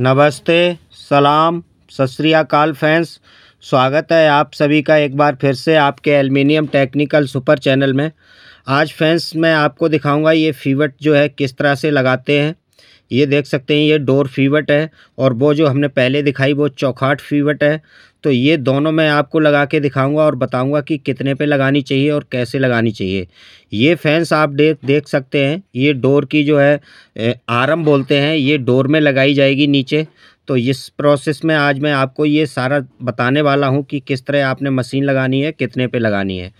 नमस्ते सलाम सतरियाकाल फैंस स्वागत है आप सभी का एक बार फिर से आपके एल्युमिनियम टेक्निकल सुपर चैनल में आज फैंस मैं आपको दिखाऊंगा ये फीवट जो है किस तरह से लगाते हैं ये देख सकते हैं ये डोर फीवट है और वो जो हमने पहले दिखाई वो चौखाट फीवट है तो ये दोनों मैं आपको लगा के दिखाऊंगा और बताऊंगा कि कितने पे लगानी चाहिए और कैसे लगानी चाहिए ये फैंस आप देख देख सकते हैं ये डोर की जो है आरम बोलते हैं ये डोर में लगाई जाएगी नीचे तो इस प्रोसेस में आज मैं आपको ये सारा बताने वाला हूँ कि किस तरह आपने मशीन लगानी है कितने पर लगानी है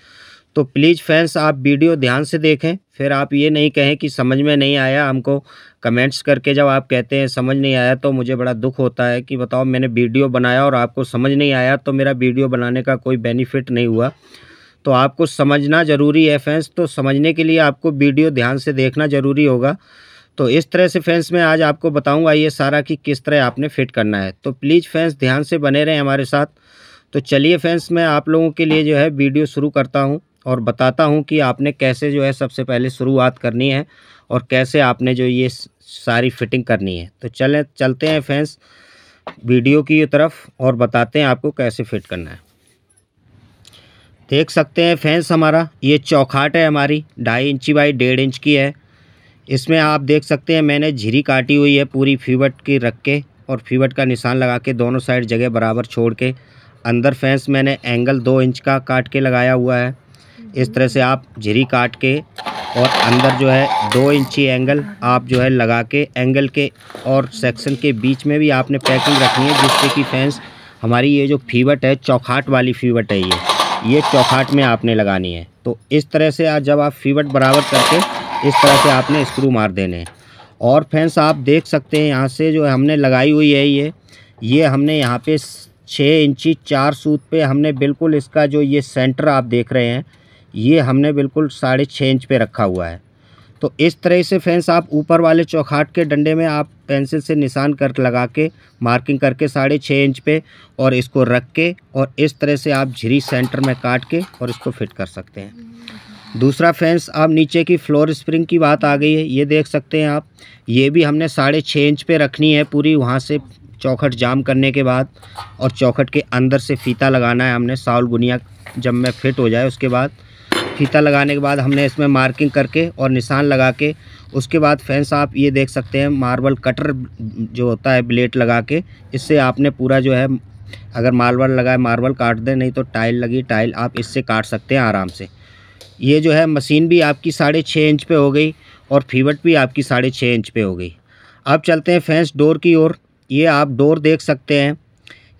तो प्लीज़ फैंस आप वीडियो ध्यान से देखें फिर आप ये नहीं कहें कि समझ में नहीं आया हमको कमेंट्स करके जब आप कहते हैं समझ नहीं आया तो मुझे बड़ा दुख होता है कि बताओ मैंने वीडियो बनाया और आपको समझ नहीं आया तो मेरा वीडियो बनाने का कोई बेनिफिट नहीं हुआ तो आपको समझना ज़रूरी है फैंस तो समझने के लिए आपको वीडियो ध्यान से देखना ज़रूरी होगा तो इस तरह से फैंस मैं आज आपको बताऊंगा ये सारा कि किस तरह आपने फिट करना है तो प्लीज़ फैंस ध्यान से बने रहें हमारे साथ तो चलिए फैंस मैं आप लोगों के लिए जो है वीडियो शुरू करता हूँ और बताता हूँ कि आपने कैसे जो है सबसे पहले शुरुआत करनी है और कैसे आपने जो ये सारी फिटिंग करनी है तो चलें चलते हैं फैंस वीडियो की तरफ और बताते हैं आपको कैसे फिट करना है देख सकते हैं फैंस हमारा ये चौखाट है हमारी ढाई इंची बाई डेढ़ इंच की है इसमें आप देख सकते हैं मैंने झिरी काटी हुई है पूरी फीवट की रख के और फीवट का निशान लगा के दोनों साइड जगह बराबर छोड़ के अंदर फैंस मैंने एंगल दो इंच का काट के लगाया हुआ है इस तरह से आप झिरी काट के और अंदर जो है दो इंची एंगल आप जो है लगा के एंगल के और सेक्शन के बीच में भी आपने पैकिंग रखनी है जिससे कि फैंस हमारी ये जो फीवट है चौखाट वाली फीवट है ये ये चौखाट में आपने लगानी है तो इस तरह से आज जब आप फीवट बराबर करके इस तरह से आपने स्क्रू मार देने हैं और फैंस आप देख सकते हैं यहाँ से जो हमने लगाई हुई है ये ये हमने यहाँ पे छः इंची चार सूत पे हमने बिल्कुल इसका जो ये सेंटर आप देख रहे हैं ये हमने बिल्कुल साढ़े छः इंच पे रखा हुआ है तो इस तरह से फैंस आप ऊपर वाले चौखाट के डंडे में आप पेंसिल से निशान कर लगा के मार्किंग करके साढ़े छः इंच पे और इसको रख के और इस तरह से आप झिरी सेंटर में काट के और इसको फिट कर सकते हैं दूसरा फैंस आप नीचे की फ्लोर स्प्रिंग की बात आ गई है ये देख सकते हैं आप ये भी हमने साढ़े छः इंच पे रखनी है पूरी वहाँ से चौखट जाम करने के बाद और चौखट के अंदर से फीता लगाना है हमने साउल गुनिया जब में फिट हो जाए उसके बाद फीता लगाने के बाद हमने इसमें मार्किंग करके और निशान लगा के उसके बाद फैंस आप ये देख सकते हैं मार्बल कटर जो होता है ब्लेड लगा के इससे आपने पूरा जो है अगर मार्बल लगाए मार्बल काट दें नहीं तो टाइल लगी टाइल आप इससे काट सकते हैं आराम से ये जो है मशीन भी आपकी साढ़े छः इंच पे हो गई और फीवट भी आपकी साढ़े छः इंच पे हो गई अब चलते हैं फैंस डोर की ओर ये आप डोर देख सकते हैं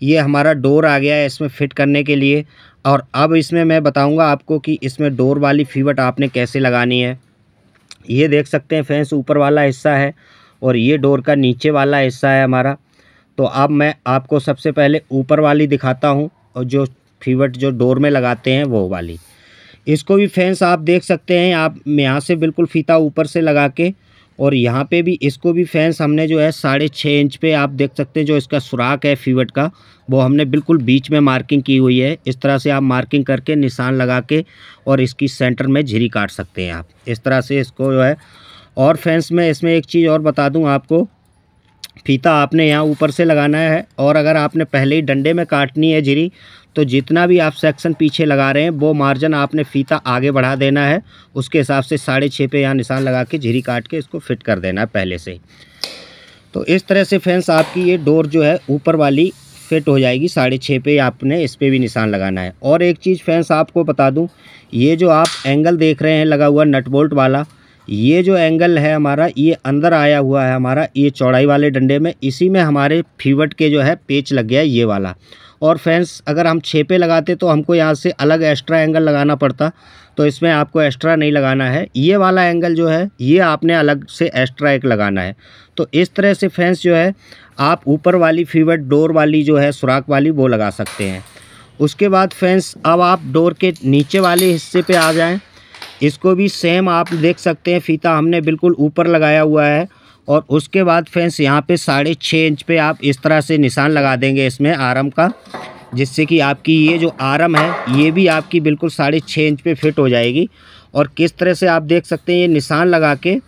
ये हमारा डोर आ गया है इसमें फिट करने के लिए और अब इसमें मैं बताऊंगा आपको कि इसमें डोर वाली फीवट आपने कैसे लगानी है ये देख सकते हैं फैंस ऊपर वाला हिस्सा है और ये डोर का नीचे वाला हिस्सा है हमारा तो अब मैं आपको सबसे पहले ऊपर वाली दिखाता हूँ और जो फीवट जो डोर में लगाते हैं वो वाली इसको भी फैंस आप देख सकते हैं आप यहाँ से बिल्कुल फीता ऊपर से लगा के और यहाँ पे भी इसको भी फैंस हमने जो है साढ़े छः इंच पे आप देख सकते हैं जो इसका सुराख है फीवट का वो हमने बिल्कुल बीच में मार्किंग की हुई है इस तरह से आप मार्किंग करके निशान लगा के और इसकी सेंटर में झिरी काट सकते हैं आप इस तरह से इसको जो है और फैंस में इसमें एक चीज़ और बता दूँ आपको फीता आपने यहाँ ऊपर से लगाना है और अगर आपने पहले ही डंडे में काटनी है झिरी तो जितना भी आप सेक्शन पीछे लगा रहे हैं वो मार्जिन आपने फीता आगे बढ़ा देना है उसके हिसाब से साढ़े छः पे यहाँ निशान लगा के झिरी काट के इसको फिट कर देना है पहले से तो इस तरह से फ्रेंड्स आपकी ये डोर जो है ऊपर वाली फिट हो जाएगी साढ़े छः पे आपने इस पर भी निशान लगाना है और एक चीज़ फैंस आपको बता दूँ ये जो आप एंगल देख रहे हैं लगा हुआ नट बोल्ट वाला ये जो एंगल है हमारा ये अंदर आया हुआ है हमारा ये चौड़ाई वाले डंडे में इसी में हमारे फीवट के जो है पेच लग गया है ये वाला और फैंस अगर हम छः पे लगाते तो हमको यहाँ से अलग एक्स्ट्रा एंगल लगाना पड़ता तो इसमें आपको एक्स्ट्रा नहीं लगाना है ये वाला एंगल जो है ये आपने अलग से एक्स्ट्रा एक लगाना है तो इस तरह से फैंस जो है आप ऊपर वाली फीवर डोर वाली जो है सुराख वाली वो लगा सकते हैं उसके बाद फैंस अब आप डोर के नीचे वाले हिस्से पर आ जाएँ इसको भी सेम आप देख सकते हैं फीता हमने बिल्कुल ऊपर लगाया हुआ है और उसके बाद फ्रेंड्स यहाँ पे साढ़े छः इंच पे आप इस तरह से निशान लगा देंगे इसमें आरम का जिससे कि आपकी ये जो आरम है ये भी आपकी बिल्कुल साढ़े छः इंच पे फिट हो जाएगी और किस तरह से आप देख सकते हैं ये निशान लगा के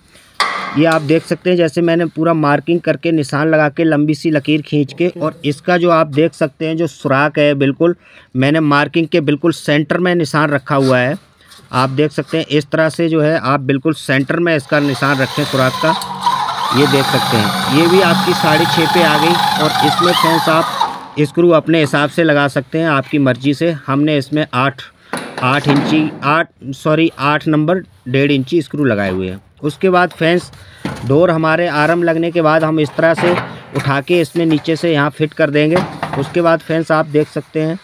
ये आप देख सकते हैं जैसे मैंने पूरा मार्किंग करके निशान लगा के लंबी सी लकीर खींच के और इसका जो आप देख सकते हैं जो सुराख है बिल्कुल मैंने मार्किंग के बिल्कुल सेंटर में निशान रखा हुआ है आप देख सकते हैं इस तरह से जो है आप बिल्कुल सेंटर में इसका निशान रखें सुराख का ये देख सकते हैं ये भी आपकी साढ़े छः पे आ गई और इसमें फ्रेंड्स आप स्क्रू अपने हिसाब से लगा सकते हैं आपकी मर्जी से हमने इसमें आठ आठ इंची आठ सॉरी आठ नंबर डेढ़ इंची स्क्रू लगाए हुए हैं उसके बाद फैंस डोर हमारे आरम लगने के बाद हम इस तरह से उठा के इसमें नीचे से यहाँ फिट कर देंगे उसके बाद फैंस आप देख सकते हैं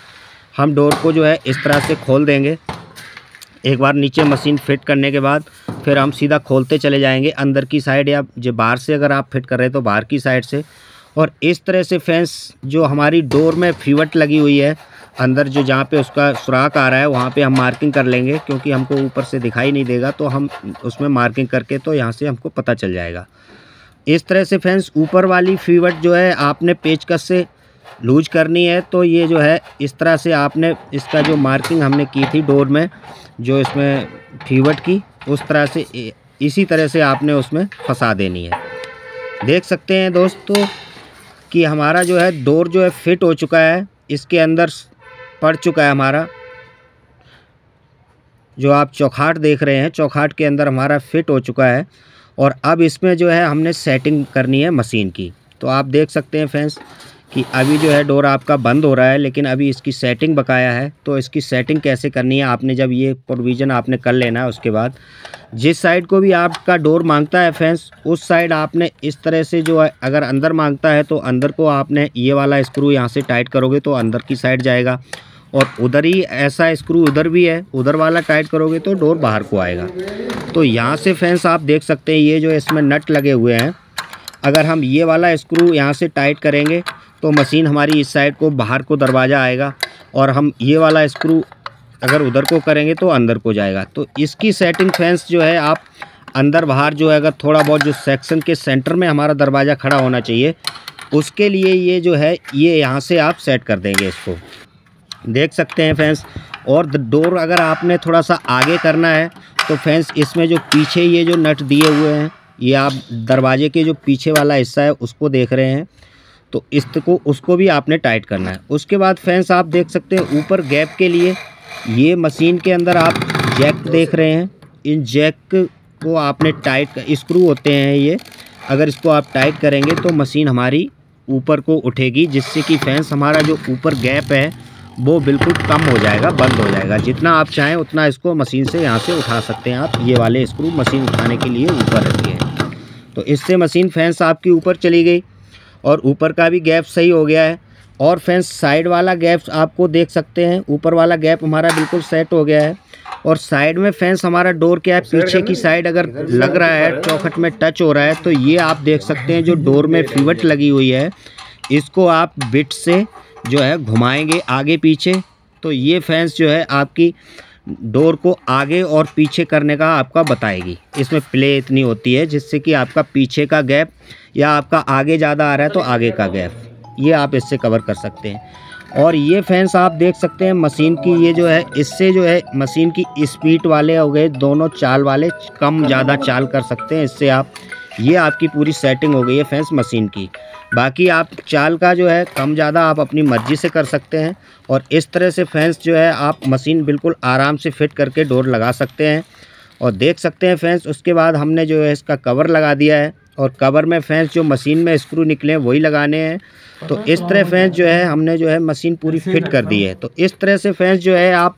हम डोर को जो है इस तरह से खोल देंगे एक बार नीचे मशीन फिट करने के बाद फिर हम सीधा खोलते चले जाएंगे अंदर की साइड या जो बाहर से अगर आप फिट कर रहे हैं तो बाहर की साइड से और इस तरह से फैंस जो हमारी डोर में फीवट लगी हुई है अंदर जो जहाँ पे उसका सुराख आ रहा है वहाँ पे हम मार्किंग कर लेंगे क्योंकि हमको ऊपर से दिखाई नहीं देगा तो हम उसमें मार्किंग करके तो यहाँ से हमको पता चल जाएगा इस तरह से फैंस ऊपर वाली फीवट जो है आपने पेचकस से लूज करनी है तो ये जो है इस तरह से आपने इसका जो मार्किंग हमने की थी डोर में जो इसमें फीवट की उस तरह से इसी तरह से आपने उसमें फंसा देनी है देख सकते हैं दोस्तों कि हमारा जो है डोर जो है फिट हो चुका है इसके अंदर पड़ चुका है हमारा जो आप चौखाट देख रहे हैं चौखाट के अंदर हमारा फिट हो चुका है और अब इसमें जो है हमने सेटिंग करनी है मशीन की तो आप देख सकते हैं फ्रेंड्स कि अभी जो है डोर आपका बंद हो रहा है लेकिन अभी इसकी सेटिंग बकाया है तो इसकी सेटिंग कैसे करनी है आपने जब ये प्रोविज़न आपने कर लेना है उसके बाद जिस साइड को भी आपका डोर मांगता है फेंस उस साइड आपने इस तरह से जो है अगर अंदर मांगता है तो अंदर को आपने ये वाला स्क्रू यहाँ से टाइट करोगे तो अंदर की साइड जाएगा और उधर ही ऐसा स्क्रू उधर भी है उधर वाला टाइट करोगे तो डोर बाहर को आएगा तो यहाँ से फैंस आप देख सकते हैं ये जो इसमें नट लगे हुए हैं अगर हम ये वाला स्क्रू यहाँ से टाइट करेंगे तो मशीन हमारी इस साइड को बाहर को दरवाज़ा आएगा और हम ये वाला स्क्रू अगर उधर को करेंगे तो अंदर को जाएगा तो इसकी सेटिंग फैंस जो है आप अंदर बाहर जो है अगर थोड़ा बहुत जो सेक्शन के सेंटर में हमारा दरवाज़ा खड़ा होना चाहिए उसके लिए ये जो है ये यहाँ से आप सेट कर देंगे इसको देख सकते हैं फैंस और डोर अगर आपने थोड़ा सा आगे करना है तो फैंस इसमें जो पीछे ये जो नट दिए हुए हैं ये आप दरवाजे के जो पीछे वाला हिस्सा है उसको देख रहे हैं तो इस को उसको भी आपने टाइट करना है उसके बाद फैंस आप देख सकते हैं ऊपर गैप के लिए ये मशीन के अंदर आप जैक देख रहे हैं इन जैक को आपने टाइट स्क्रू होते हैं ये अगर इसको आप टाइट करेंगे तो मशीन हमारी ऊपर को उठेगी जिससे कि फैंस हमारा जो ऊपर गैप है वो बिल्कुल कम हो जाएगा बंद हो जाएगा जितना आप चाहें उतना इसको मशीन से यहाँ से उठा सकते हैं आप ये वाले स्क्रू मशीन उठाने के लिए ऊपर रखिए तो इससे मशीन फैंस आपकी ऊपर चली गई और ऊपर का भी गैप सही हो गया है और फ्रेंड्स साइड वाला गैप आपको देख सकते हैं ऊपर वाला गैप हमारा बिल्कुल सेट हो गया है और साइड में फैंस हमारा डोर क्या है पीछे की साइड अगर लग रहा है चौखट में टच हो रहा है तो ये आप देख सकते हैं जो डोर में फीवट लगी हुई है इसको आप बिट से जो है घुमाएंगे आगे पीछे तो ये फैंस जो है आपकी डोर को आगे और पीछे करने का आपका बताएगी इसमें प्ले इतनी होती है जिससे कि आपका पीछे का गैप या आपका आगे ज़्यादा आ रहा है तो आगे का गैप ये आप इससे कवर कर सकते हैं और ये फैंस आप देख सकते हैं मशीन की ये जो है इससे जो है मशीन की स्पीड वाले हो गए दोनों चाल वाले कम ज़्यादा चाल कर सकते हैं इससे आप ये आपकी पूरी सेटिंग हो गई है फैंस मशीन की बाकी आप चाल का जो है कम ज़्यादा आप अपनी मर्ज़ी से कर सकते हैं और इस तरह से फैंस जो है आप मशीन बिल्कुल आराम से फिट करके डोर लगा सकते हैं और देख सकते हैं फैंस उसके बाद हमने जो है इसका कवर लगा दिया है और कवर में फैंस जो मशीन में स्क्रू निकले हैं वही लगाने हैं तो इस तरह फैंस जो है हमने जो है मशीन पूरी फिट कर दी हाँ। है तो इस तरह से फैंस जो है आप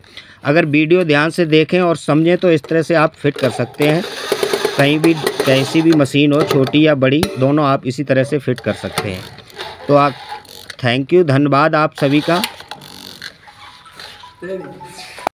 अगर वीडियो ध्यान से देखें और समझें तो इस तरह से आप फिट कर सकते हैं कहीं भी कैसी भी मशीन हो छोटी या बड़ी दोनों आप इसी तरह से फिट कर सकते हैं तो आप थैंक यू धन्यवाद आप सभी का